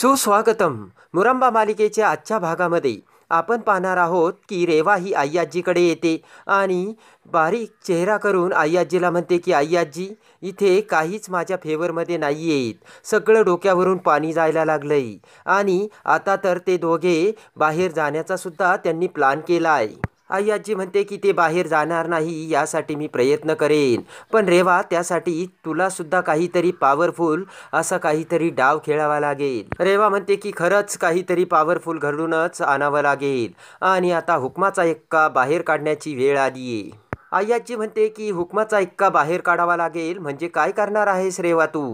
सुस्वागतम मुरंबा मालिकेच्या आजच्या भागामध्ये आपण पाहणार आहोत की रेवा ही आय्याजीकडे येते आणि बारीक चेहरा करून आय्याजीला म्हणते की आय्याजी इथे काहीच माझ्या फेवरमध्ये नाही येत सगळं डोक्यावरून पाणी जायला लागलं आहे आणि आता तर ते दोघे बाहेर जाण्याचासुद्धा त्यांनी प्लॅन केला आहे आई आजी म्हणते की ते बाहेर जाणार नाही यासाठी मी प्रयत्न करेन पण रेवा त्यासाठी तुलासुद्धा काहीतरी पॉवरफुल असा काहीतरी डाव खेळावा लागेल रेवा म्हणते की खरंच काहीतरी पॉवरफुल घडूनच आणावं लागेल आणि आता हुकमाचा एक्का बाहेर काढण्याची वेळ आली आहे आजी म्हणते की हुकमाचा इतका बाहेर काढावा लागेल म्हणजे काय करणार आहेस रेवा तू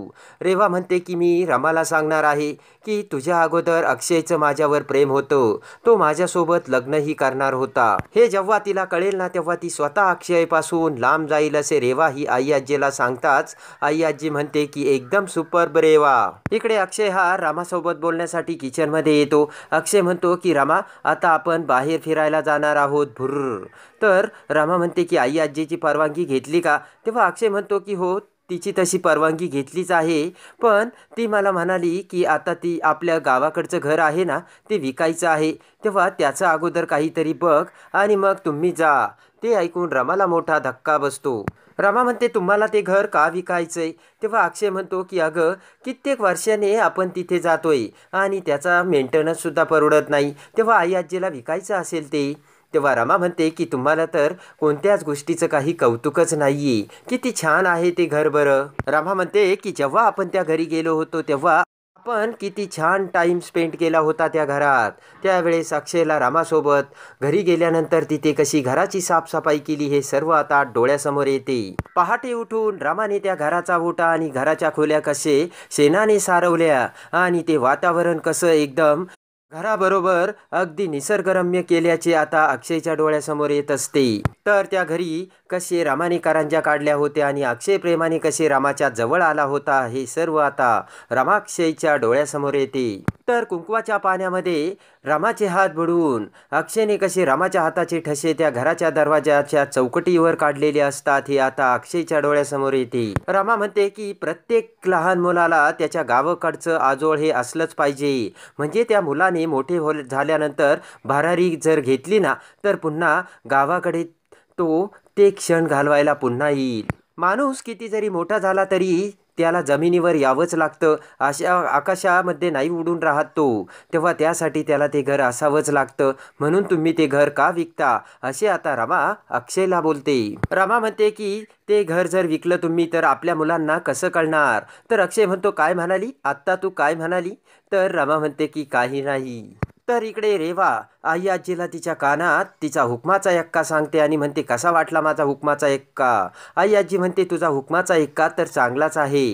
रेवा म्हणते की मी रमाला सांगणार आहे की तुझ्या अगोदर अक्षयचं माझ्यावर प्रेम होतं तो माझ्यासोबत लग्नही करणार होता हे जेव्हा तिला कळेल ना तेव्हा ती स्वतः अक्षयपासून लांब जाईल असे रेवा ही आई आजीला सांगताच आई आजी म्हणते की एकदम सुपर रेवा इकडे अक्षय हा रामासोबत बोलण्यासाठी किचनमध्ये येतो अक्षय म्हणतो की रामा आता आपण बाहेर फिरायला जाणार आहोत भुर्र तर रामा म्हणते की आई आजीची परवानगी घेतली का तेव्हा अक्षय म्हणतो की हो तिची तशी परवानगी घेतलीच आहे पण ती मला म्हणाली की आता ती आपल्या गावाकडचं घर आहे ना ते विकायचं आहे तेव्हा त्याचा अगोदर काहीतरी बघ आणि मग तुम्ही जा ते ऐकून रमाला मोठा धक्का बसतो रमा म्हणते तुम्हाला ते घर का विकायचं आहे तेव्हा अक्षय म्हणतो की अगं कित्येक वर्षाने आपण तिथे जातोय आणि त्याचा मेंटेनन्ससुद्धा परवडत नाही तेव्हा आई आजीला विकायचं असेल ते तेव्हा रमा म्हणते की तुम्हाला तर कोणत्याच गोष्टीचं काही कौतुकच नाही किती छान आहे ते घर बरं रमा म्हणते की जेव्हा आपण त्या घरी गेलो होतो तेव्हा आपण किती छान टाइम स्पेंड केला होता त्या घरात त्यावेळेस अक्षयला रामासोबत घरी गेल्यानंतर तिथे कशी घराची साफसफाई केली हे सर्व आता डोळ्यासमोर येते पहाटे उठून रामाने त्या घराचा ओटा आणि घराच्या खोल्या कसे शेणाने सारवल्या आणि ते वातावरण कसं एकदम घराबरोबर अगदी निसर्गरम्य केल्याचे आता अक्षयच्या डोळ्यासमोर येत असते तर त्या घरी कसे रामाने कारांज्या काढल्या होत्या आणि अक्षय प्रेमाने कसे रामाच्या जवळ आला होता हे सर्व आता रमाक्षयच्या डोळ्यासमोर येते तर कुंकवाच्या पाण्यामध्ये रामाचे हात बुडवून अक्षयने कसे रामाच्या हाताचे ठसे त्या घराच्या दरवाजाच्या चौकटीवर काढलेले असतात हे आता अक्षयच्या डोळ्यासमोर येते रामा म्हणते की प्रत्येक लहान मुलाला त्याच्या गावाकडचं आजोळ हे असलंच पाहिजे म्हणजे त्या मुलाने मोठे हो झाल्यानंतर भरारी जर घेतली ना तर पुन्हा गावाकडे तो ते क्षण घालवायला पुन्हा येईल माणूस किती जरी मोठा झाला तरी त्याला जमिनीवर यावंच लागतं अशा आकाशामध्ये नाही उडून राहत तो तेव्हा त्यासाठी त्याला ते घर असावंच लागतं म्हणून तुम्ही ते घर का विकता असे आता रमा अक्षयला बोलते रमा म्हणते की ते घर जर विकलं तुम्ही तर आपल्या मुलांना कसं कळणार तर अक्षय म्हणतो काय म्हणाली आत्ता तू काय म्हणाली तर रमा म्हणते की काही नाही तर इकडे रेवा आई आजीला तिच्या कानात तिचा हुकमाचा एक्का सांगते आणि म्हणते कसा वाटला माझा हुकमाचा एक्का आई आजी म्हणते तुझा हुकमाचा एक्का तर चांगलाच आहे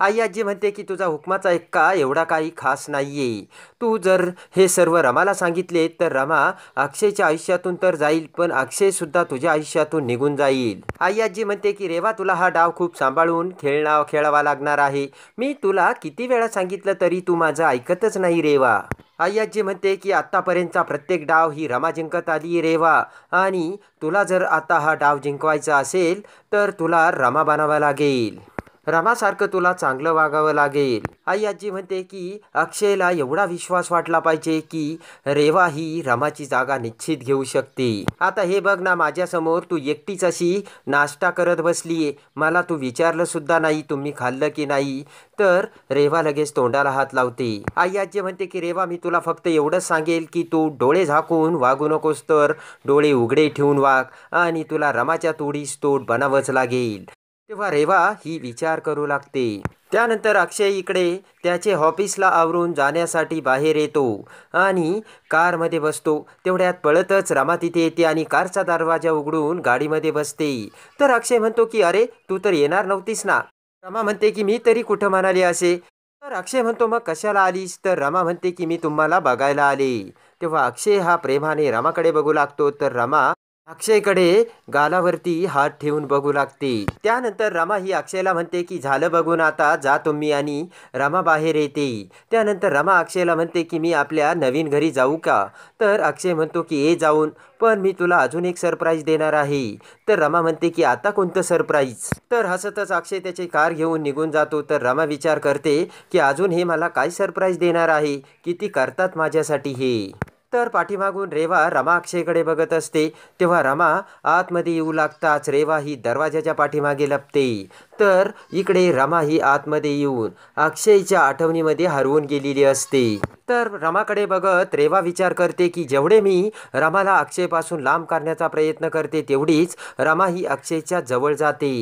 आई आजी म्हणते की तुझा हुकमाचा इक्का एवढा काही खास नाहीये तू जर हे सर्व रमाला सांगितले तर रमा अक्षयच्या आयुष्यातून तर जाईल पण अक्षयसुद्धा तुझ्या आयुष्यातून निघून जाईल आई आजी म्हणते की रेवा तुला हा डाव खूप सांभाळून खेळणा खेळावा लागणार आहे मी तुला किती वेळा सांगितलं तरी तू माझं ऐकतच नाही रेवा आई आजी म्हणते की आत्तापर्यंतचा प्रत्येक डाव ही रमा जिंकत आली रेवा आणि तुला जर आता हा डाव जिंकवायचा असेल तर तुला रमा बनावा लागेल रमासारखं तुला चांगलं वागावं लागेल आई आजी म्हणते की अक्षयला एवढा विश्वास वाटला पाहिजे की रेवा ही रमाची जागा निश्चित घेऊ शकते आता हे बघ ना माझ्यासमोर तू एकटीच अशी नाश्ता करत बसलीये मला तू विचारलं सुद्धा नाही तुम्ही खाल्लं की नाही तर रेवा लगेच तोंडाला हात लावते आई आजी म्हणते की रेवा मी तुला फक्त एवढंच सांगेल की तू डोळे झाकून वागू नकोस तर डोळे उघडे ठेवून वाग आणि तुला रमाच्या तोडीस तोड बनावंच लागेल तेव्हा रेवा ही विचार करू लागते त्यानंतर अक्षय इकडे त्याचे ऑफिसला आवरून जाण्यासाठी बाहेर येतो आणि कारमध्ये बसतो तेवढ्यात पळतच रमा तिथे येते आणि कारचा दरवाजा उघडून गाडीमध्ये बसते तर अक्षय म्हणतो की अरे तू तर येणार नव्हतीस ना रमा म्हणते की मी तरी कुठं म्हणाली असे तर अक्षय म्हणतो मग कशाला आलीस तर रमा म्हणते की मी तुम्हाला बघायला आले तेव्हा अक्षय हा प्रेमाने रमाकडे बघू लागतो तर रमा अक्षयकडे गालावरती हात ठेवून बघू लागते त्यानंतर रमा ही अक्षयला म्हणते की झालं बघून आता जा तुम्ही आणि रमा बाहेर येते त्यानंतर रमा अक्षयला म्हणते की मी आपल्या नवीन घरी जाऊ का तर अक्षय म्हणतो की ये जाऊन पण मी तुला अजून एक सरप्राईज देणार आहे तर रमा म्हणते की आता कोणतं सरप्राईज तर हसतच अक्षय त्याचे कार घेऊन निघून जातो तर रमा विचार करते की अजून हे मला काय सरप्राईज देणार आहे किती करतात माझ्यासाठी हे तर पाठीमागून रेवा रमा अक्षयकडे बघत असते तेव्हा रमा आतमध्ये येऊ लागताच रेवा ही दरवाजाच्या पाठीमागे लपते तर इकडे रमा ही आतमध्ये येऊन अक्षयच्या आठवणीमध्ये हरवून गेलेली असते तर रमाकडे बघत रेवा विचार करते की जेवढे मी रमाला अक्षयपासून लांब करण्याचा प्रयत्न करते तेवढीच रमा ही अक्षयच्या जवळ जाते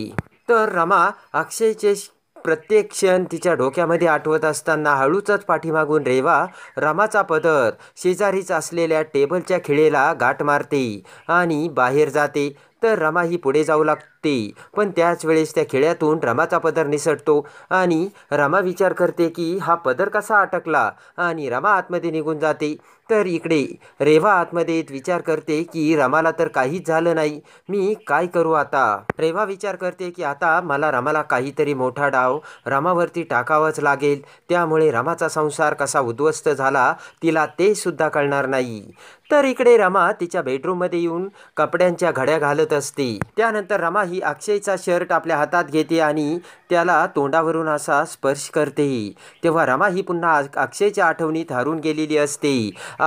तर रमा अक्षयचे प्रत्येक क्षण तिच्या डोक्यामध्ये आठवत असताना हळूचच पाठीमागून रेवा रामाचा पदर शेजारीच असलेल्या टेबलच्या खिळेला गाठ मारते आणि बाहेर जाते तर रमा ही पुढे जाऊ लागते पण त्याच वेळेस त्या खेळ्यातून रमाचा पदर निसटतो आणि रमा विचार करते की हा पदर कसा अटकला आणि रमा आतमध्ये निघून जाते तर इकडे रेवा आतमध्ये येत विचार करते की रमाला तर काहीच झालं नाही मी काय करू आता रेवा विचार करते की आता मला रमाला काहीतरी मोठा डाव रमावरती टाकावाच लागेल त्यामुळे रमाचा संसार कसा उद्ध्वस्त झाला तिला ते सुद्धा कळणार नाही तर इकडे रमा तिच्या बेडरूममध्ये येऊन कपड्यांच्या घड्या घालत असते त्यानंतर रमा ही अक्षयचा शर्ट आपल्या हातात घेते आणि त्याला तोंडावरून असा स्पर्श करते तेव्हा रमा ही पुन्हा अक्षयच्या आठवणीत हरून गेलेली असते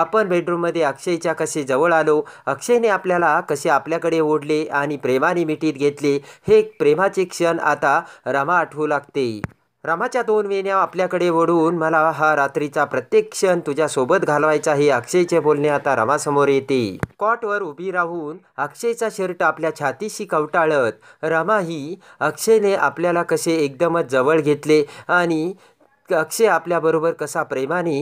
आपण बेडरूममध्ये अक्षयच्या कसे जवळ आलो अक्षयने आपल्याला कसे आपल्याकडे ओढले आणि प्रेमाने मिठीत घेतले हे प्रेमाचे क्षण आता रमा आठवू लागते रामाच्या दोन वेण्या आपल्याकडे वडून मला हा रात्रीचा प्रत्येक क्षण तुझ्यासोबत घालवायचा हे अक्षयचे बोलणे आता रामासमोर येते कॉटवर उभी राहून अक्षयचा शर्ट आपल्या छातीशी कवटाळत रमा ही अक्षयने आपल्याला कसे एकदमच जवळ घेतले आणि अक्षय आपल्याबरोबर कसा प्रेमाने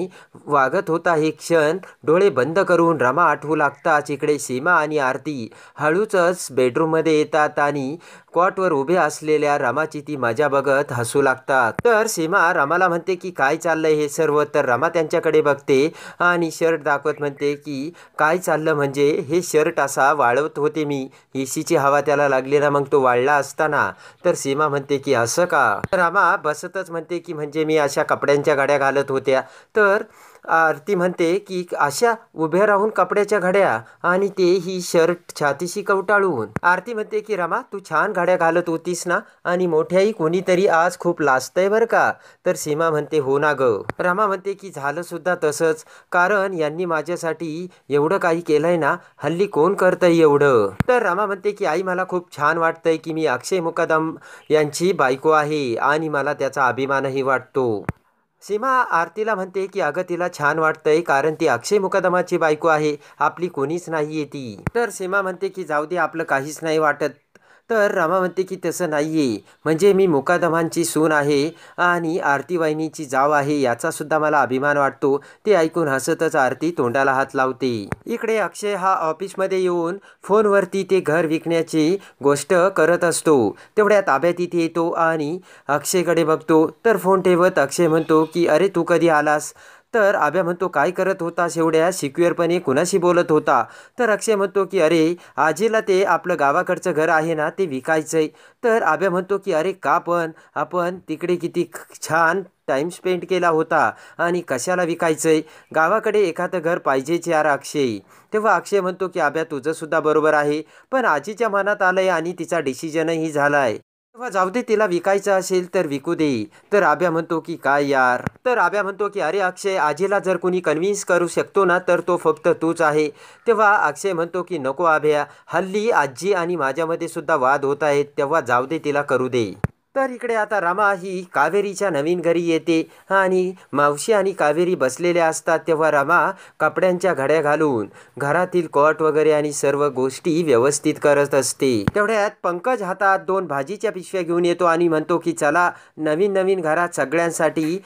वागत होता हे क्षण डोळे बंद करून रमा आठवू लागताच इकडे सीमा आणि आरती हळूचच बेडरूममध्ये येतात आणि कॉटवर उभे असलेल्या रामाची ती मजा बघत हसू लागतात तर सीमा रामाला म्हणते की काय चाललंय हे सर्व तर रमा त्यांच्याकडे बघते आणि शर्ट दाखवत म्हणते की काय चाललं म्हणजे हे शर्ट असा वाळवत होते मी एसीची हवा त्याला लागली ना मग तो वाळला असताना तर सीमा म्हणते की असं का रामा बसतच म्हणते की म्हणजे मी अशा कपड्यांच्या गाड्या घालत होत्या तर आरती म्हणते की अशा उभ्या राहून कपड्याच्या घड्या आणि ते ही शर्ट छातीशी कवटाळून आरती म्हणते की रमा तू छान घड्या घालत होतीस ना आणि मोठ्याही कोणीतरी आज खूप लाजतय बर का तर सीमा म्हणते हो ना ग रमा म्हणते की झालं सुद्धा तसंच कारण यांनी माझ्यासाठी एवढं काही केलंय ना हल्ली कोण करतय एवढं तर रमा म्हणते की आई मला खूप छान वाटतंय की मी अक्षय मुकदम यांची बायको आहे आणि मला त्याचा अभिमानही वाटतो सीमा आरतीला म्हणते की अगं तिला छान वाटतंय कारण ती अक्षय मुकदमाची बायको आहे आपली कोणीच नाही येते तर सीमा म्हणते की जाऊ दे आपलं काहीच नाही वाटत तर रामा म्हणते की तसं नाही आहे म्हणजे मी मुकादमांची सून आहे आणि आरती वाहिनीची जाव आहे याचासुद्धा मला अभिमान वाटतो ते ऐकून हसतच आरती तोंडाला हात लावते इकडे अक्षय हा ऑफिसमध्ये येऊन फोनवरती ते घर विकण्याची गोष्ट करत असतो तेवढ्या ताब्यात इथे येतो आणि अक्षयकडे बघतो तर फोन ठेवत अक्षय म्हणतो की अरे तू कधी आलास तर आभ्या म्हणतो काय करत होता शेवड्या सिक्युअरपणे कुणाशी बोलत होता तर अक्षय म्हणतो की अरे आजीला ते आपलं गावाकडचं घर आहे ना ते विकायचंय तर आभ्या म्हणतो की अरे का पण आपण तिकडे किती छान टाईम स्पेंड केला होता आणि कशाला विकायचंय गावाकडे एखादं घर पाहिजेच यार अक्षय तेव्हा अक्षय म्हणतो की आभ्या तुझंसुद्धा बरोबर आहे पण आजीच्या मनात आलं आहे आणि तिचा डिसिजनही झाला आहे तेव्हा जाऊ दे तिला विकायचं असेल तर विकू दे तर आभ्या म्हणतो की काय यार तर आभ्या म्हणतो की अरे अक्षय आजीला जर कोणी कन्व्हिन्स करू शकतो ना तर तो फक्त तूच आहे तेव्हा अक्षय म्हणतो की नको आभ्या हल्ली आजी आणि माझ्यामध्ये सुद्धा वाद होत आहेत तेव्हा जाऊ दे तिला करू दे तर इकडे आता रमा ही कावेरीच्या नवीन घरी येते आणि मावशी आणि कावेरी बसलेल्या असतात तेव्हा रमा कपड्यांच्या घड्या घालून घरातील कॉट वगैरे आणि सर्व गोष्टी व्यवस्थित करत असते तेवढ्यात पंकज हातात दोन भाजीच्या पिशव्या घेऊन येतो आणि म्हणतो की चला नवीन नवीन घरात सगळ्यांसाठी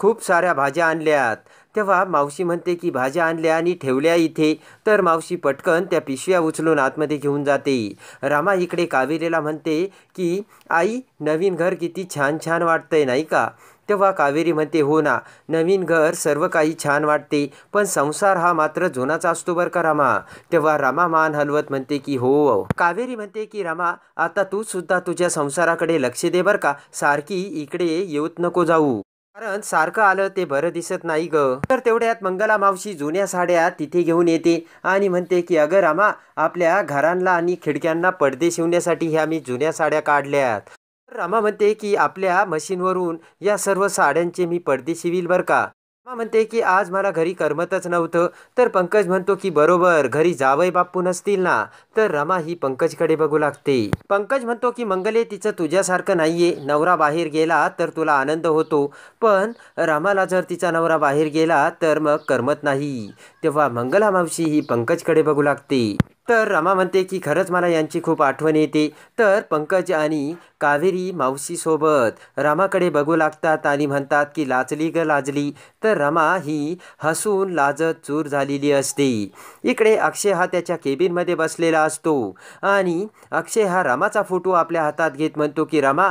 खूप साऱ्या भाज्या आणल्यात तेव्हा मावशी म्हणते की भाज्या आणल्या आणि ठेवल्या इथे तर मावशी पटकन त्या पिशव्या उचलून आतमध्ये घेऊन जाते रामा इकडे कावेरीला म्हणते की आई नवीन घर किती छान छान वाटतंय नाही का तेव्हा कावेरी म्हणते हो ना नवीन घर सर्व काही छान वाटते पण संसार हा मात्र जुनाचा असतो बरं का रामा तेव्हा रामा मान हलवत म्हणते की हो, हो. कावेरी म्हणते की रामा आता तू सुद्धा तुझ्या संसाराकडे लक्ष दे बरं का सारखी इकडे येऊत नको जाऊ कारण सारखं आलं ते बरं दिसत नाही ग तर तेवढ्यात मंगला मावशी जुन्या साड्या तिथे घेऊन येते आणि म्हणते की अगं रामा आपल्या घरांना आणि खिडक्यांना पडदे शिवण्यासाठी ह्या मी जुन्या साड्या काढल्यात रामा म्हणते की आपल्या मशीनवरून या सर्व साड्यांचे मी पडदे शिवील बरं का म्हणते की आज मला घरी करमतच नव्हतं तर पंकज म्हणतो की बरोबर घरी जावई बाप्पू नसतील ना तर रमा ही पंकजकडे बघू लागते पंकज म्हणतो की मंगले तिचं तुझ्यासारखं नाहीये नवरा बाहेर गेला तर तुला आनंद होतो पण रमाला जर तिचा नवरा बाहेर गेला तर मग करमत नाही तेव्हा मंगला मावशी ही पंकजकडे बघू लागते तर रमा म्हणते की खरंच मला यांची खूप आठवण येते तर पंकज आणि कावेरी मावशीसोबत रामाकडे बघू लागतात आणि म्हणतात की लाजली ग लाजली तर रमा ही हसून लाजत चूर झालेली असते इकडे अक्षय हा त्याच्या केबिनमध्ये बसलेला असतो आणि अक्षय हा रमाचा फोटो आपल्या हातात घेत म्हणतो की रमा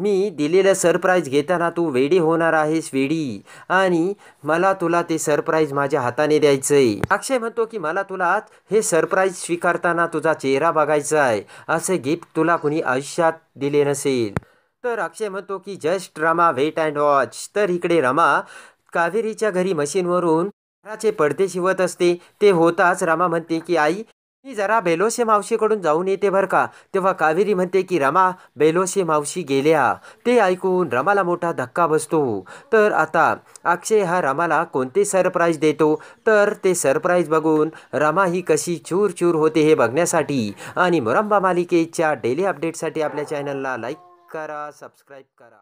मी दिलेलं सरप्राईज घेताना तू वेडी होणार आहेस वेडी आणि मला तुला ते सरप्राईज माझ्या हाताने द्यायचं आहे अक्षय म्हणतो की मला तुला हे सरप्राईज स्वीकारताना तुझा चेहरा बघायचा आहे असे गिफ्ट तुला कुणी आयुष्यात दिले नसेल तर अक्षय म्हणतो की just Rama wait and watch तर इकडे रमा कावेरीच्या घरी मशीनवरून घराचे पडदे शिवत असते ते होताच रमा म्हणते की आई मी जरा बेलोसे मावशीकडून जाऊन येते बर का तेव्हा कावेरी म्हणते की रमा बेलोसे मावशी गेल्या ते ऐकून रमाला मोठा धक्का बसतो तर आता अक्षय हा रमाला कोणते सरप्राईज देतो तर ते सरप्राईज बघून रमा ही कशी चूर चूर होते हे बघण्यासाठी आणि मुरंबा मालिकेच्या डेली अपडेटसाठी आपल्या चॅनलला लाईक करा सबस्क्राईब करा